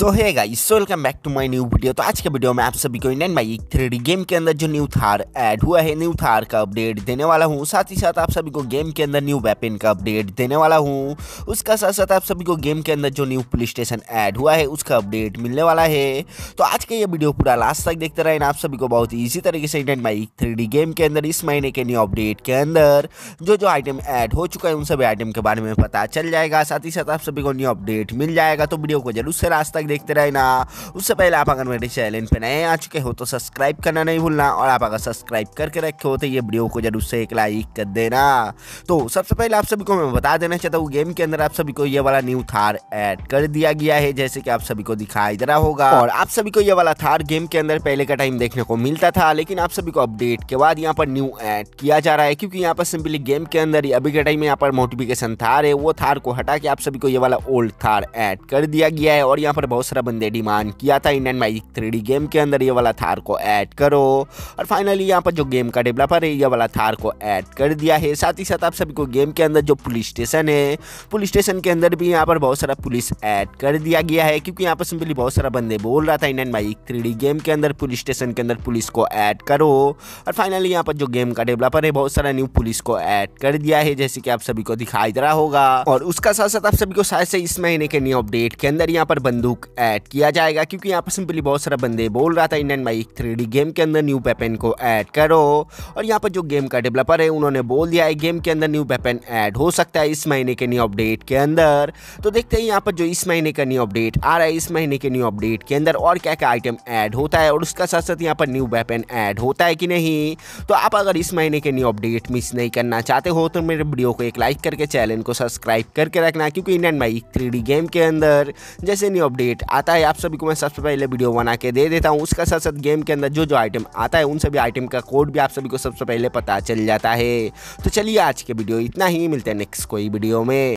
तो है guys welcome back to my new video तो आज के वीडियो में आप सभी को इंडियन बाइक थ्री गेम के अंदर जो न्यू थार ऐड हुआ है न्यू थार का अपडेट देने वाला हूँ साथ ही साथ आप सभी को गेम के अंदर न्यू वेपन का अपडेट देने वाला हूँ उसका साथ साथ आप सभी को गेम के अंदर जो न्यू पुलिस स्टेशन ऐड हुआ है उसका अपडेट मिलने वाला है तो आज का ये वीडियो पूरा लास्ट तक देखते रहे आप सभी को बहुत ईजी तरीके से इंडियन बाइक थ्री गेम के अंदर इस महीने के न्यू अपडेट के अंदर जो जो आइटम ऐड हो चुका है उन सभी आइटम के बारे में पता चल जाएगा साथ ही साथ आप सभी को न्यू अपडेट मिल जाएगा तो वीडियो को जरूर से लास्ट तक देखते रहना उससे पहले आप अगर मेरे चैनल पर नए आ चुके हो तो सब्सक्राइब करना नहीं भूलना और आप अगर सब्सक्राइब करके रखे हो तो ये वीडियो को जरूर से एक लाइक कर देना तो सबसे पहले आप सभी को मैं बता देना चाहता हूँ गेम के अंदर आप सभी को ये वाला न्यू थार एड कर दिया गया है जैसे कि आप सभी को दिखाई दे रहा होगा और आप सभी को ये वाला थार गेम के अंदर पहले का टाइम देखने को मिलता था लेकिन आप सभी को अपडेट के बाद यहाँ पर न्यू एड किया जा रहा है क्योंकि यहाँ पर सिंपली गेम के अंदर अभी के टाइम यहाँ पर मोटिफिकेशन थार है वो थार को हटा के आप सभी को ये वाला ओल्ड थार एड कर दिया गया है और यहाँ पर बहुत चौसरा बंदे डिमांड किया था इंडियन मैजिक थ्री गेम के अंदर ये वाला थार को ऐड करो और फाइनली यहाँ पर जो गेम का डेवलपर है ये वाला थार को ऐड कर दिया है साथ ही साथ आप सभी को गेम के अंदर जो पुलिस स्टेशन है पुलिस स्टेशन के अंदर भी यहाँ पर बहुत सारा पुलिस ऐड कर दिया गया है क्योंकि यहाँ पर सिंपली बहुत सारा बंदे बोल रहा था इंडियन मैजिक थ्री गेम के अंदर पुलिस स्टेशन के अंदर पुलिस को ऐड करो और फाइनली यहाँ पर जो गेम का डेवलपर है बहुत सारा न्यू पुलिस को ऐड कर दिया है जैसे कि आप सभी को दिखाई दे रहा होगा और उसका साथ साथ आप सभी को शायद से इस महीने के न्यू अपडेट के अंदर यहाँ पर बंदूक ऐड किया जाएगा क्योंकि यहाँ पर सिंपली बहुत सारा बंदे बोल रहा था इंडियन बाइक थ्री गेम के अंदर न्यू वेपन को ऐड करो और यहाँ पर जो गेम का डेवलपर है उन्होंने बोल दिया है गेम के अंदर न्यू वेपन ऐड हो सकता है इस महीने के न्यू अपडेट के अंदर तो देखते हैं यहाँ पर जो इस महीने का न्यू अपडेट आ रहा है इस महीने के न्यू अपडेट के अंदर और क्या क्या आइटम ऐड होता है और उसका साथ साथ यहाँ पर न्यू वेपन ऐड होता है कि नहीं तो आप अगर इस महीने के न्यू अपडेट मिस नहीं करना चाहते हो तो मेरे वीडियो को एक लाइक करके चैनल को सब्सक्राइब करके रखना क्योंकि इंडियन बाइक थ्री गेम के अंदर जैसे न्यू अपडेट अपडेट आता है आप सभी को मैं सबसे पहले वीडियो बना के दे देता हूँ उसका साथ साथ गेम के अंदर जो जो आइटम आता है उन सभी आइटम का कोड भी आप सभी को सबसे पहले पता चल जाता है तो चलिए आज के वीडियो इतना ही मिलते हैं नेक्स्ट कोई वीडियो में